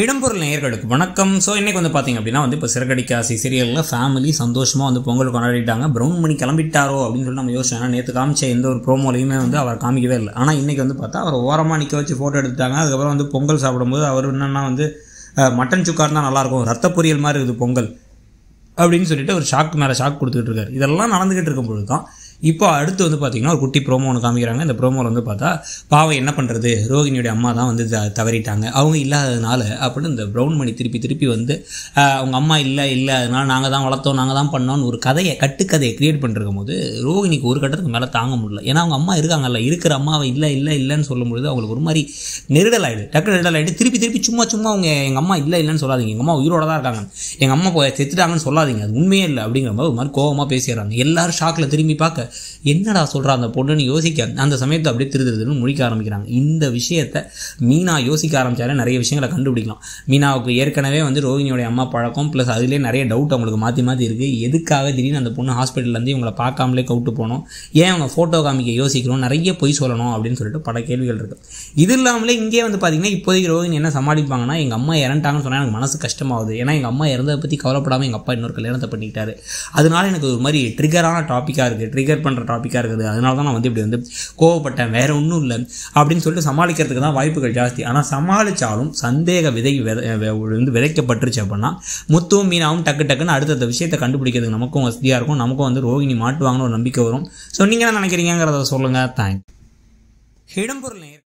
இடம்பொருள் நேயர்களுக்கு வணக்கம் ஸோ இன்றைக்கி வந்து பார்த்திங்க அப்படின்னா வந்து இப்போ சிறகடிக்க சீரியலில் ஃபேமிலி சந்தோஷமாக வந்து பொங்கல் கொண்டாடிட்டாங்க ப்ரௌன் மணி கிளம்பிட்டாரோ அப்படின்னு சொல்லி நம்ம யோசிச்சோம் ஏன்னா நேற்று காமிச்ச எந்த ஒரு ப்ரோமோலையுமே வந்து அவர் காமிக்கவே இல்லை ஆனால் இன்றைக்கி வந்து பார்த்தா அவர் ஓரமாக நிற்க வச்சு ஃபோட்டோ எடுத்துட்டாங்க அதுக்கப்புறம் வந்து பொங்கல் சாப்பிடும்போது அவர் என்னென்னா வந்து மட்டன் சுக்கா இருந்தால் நல்லாயிருக்கும் ரத்த பொரியல் மாதிரி இருக்குது பொங்கல் அப்படின்னு சொல்லிட்டு ஒரு ஷாக் மேலே ஷாக் கொடுத்துக்கிட்டு இருக்காரு இதெல்லாம் நடந்துக்கிட்டு இருக்கும் பொழுது தான் இப்போ அடுத்து வந்து பார்த்தீங்கன்னா ஒரு குட்டி ப்ரோமோ ஒன்று காமிக்கிறாங்க இந்த ப்ரோமோவில் வந்து பார்த்தா பாவம் என்ன பண்ணுறது ரோகிணியோடைய அம்மா தான் வந்து தவறிட்டாங்க அவங்க இல்லாததுனால அப்படின்னு இந்த ப்ரௌன் மணி திருப்பி திருப்பி வந்து அவங்க அம்மா இல்லை இல்லை அதனால் நாங்கள் தான் வளர்த்தோம் நாங்கள் தான் பண்ணோம்னு ஒரு கதையை கட்டுக்கதையை க்ரியேட் பண்ணிருக்கும் போது ரோகிணிக்கு ஒரு கட்டத்துக்கு மேலே தாங்க முடியல ஏன்னா அவங்க அம்மா இருக்காங்கல்ல இருக்கிற அம்மாவை இல்லை இல்லை இல்லைன்னு சொல்லும்பொழுது அவங்களுக்கு ஒரு மாதிரி நெருடல் ஆகிடு டக்கு நெருடல் ஆகிடு திருப்பி திருப்பி சும்மா சும்மா அவங்க எங்கள் அம்மா இல்லை இல்லைன்னு சொல்லாதீங்க எங்கள் அம்மா உயிரோட தான் இருக்காங்க எங்கள் அம்மா செத்துட்டாங்கன்னு சொல்லாதீங்க அது உண்மையே இல்லை அப்படிங்கிற மாதிரி ஒரு மாதிரி கோபமாக பேசிடுறாங்க எல்லாரும் ஷாக்கில் திரும்பி பார்க்க என்னடா சொல்கிறா அந்த பொண்ணுன்னு யோசிக்க அந்த சமயத்தை அப்படியே திரு திருன்னு முழிக்க ஆரம்பிக்கிறாங்க இந்த விஷயத்தை மீனா யோசிக்க ஆரம்பித்தாலே நிறைய விஷயங்களை கண்டுபிடிக்கலாம் மீனாவுக்கு ஏற்கனவே வந்து ரோஹினியோடைய அம்மா பழக்கம் ப்ளஸ் அதுலேயே நிறைய டவுட் அவங்களுக்கு மாற்றி மாற்றி இருக்குது எதுக்காக திடீர்னு அந்த பொண்ணு ஹாஸ்பிட்டல்லேருந்து இவங்களை பார்க்காமலே கவுட்டு போனோம் ஏன் அவங்க ஃபோட்டோ காமிக்க யோசிக்கணும் நிறைய பொய் சொல்லணும் அப்படின்னு சொல்லிட்டு பல கேள்விகள் இருக்குது இது இல்லாமலே இங்கே வந்து பார்த்தீங்கன்னா இப்போதைக்கு ரோஹினி என்ன சமாளிப்பாங்கன்னா எங்கள் அம்மா இறண்டாங்கன்னு சொன்னால் எனக்கு மனசு கஷ்டமாகுது ஏன்னா எங்கள் அம்மா இறந்ததை பற்றி கவலைப்படாமல் எங்கள் அப்பா இன்னொரு கல்யாணத்தை பண்ணிக்கிட்டாரு அதனால எனக்கு ஒரு மாதிரி ட்ரிகரான டாப்பிக்காக இருக்குது ட்ரிகர் ரிலேட் பண்ணுற டாப்பிக்காக இருக்குது அதனால தான் நான் வந்து இப்படி வந்து கோவப்பட்டேன் வேறு ஒன்றும் இல்லை அப்படின்னு சொல்லிட்டு சமாளிக்கிறதுக்கு தான் வாய்ப்புகள் ஜாஸ்தி ஆனால் சமாளித்தாலும் சந்தேக விதை வந்து விதைக்கப்பட்டுருச்சு அப்படின்னா முத்துவும் மீனாவும் டக்கு டக்குன்னு அடுத்தடுத்த விஷயத்தை கண்டுபிடிக்கிறதுக்கு நமக்கும் வசதியாக இருக்கும் நமக்கும் வந்து ரோகிணி மாட்டுவாங்கன்னு ஒரு நம்பிக்கை வரும் ஸோ நீங்கள் என்ன நினைக்கிறீங்கிறத சொல்லுங்கள் தேங்க்ஸ் இடம்பொருள்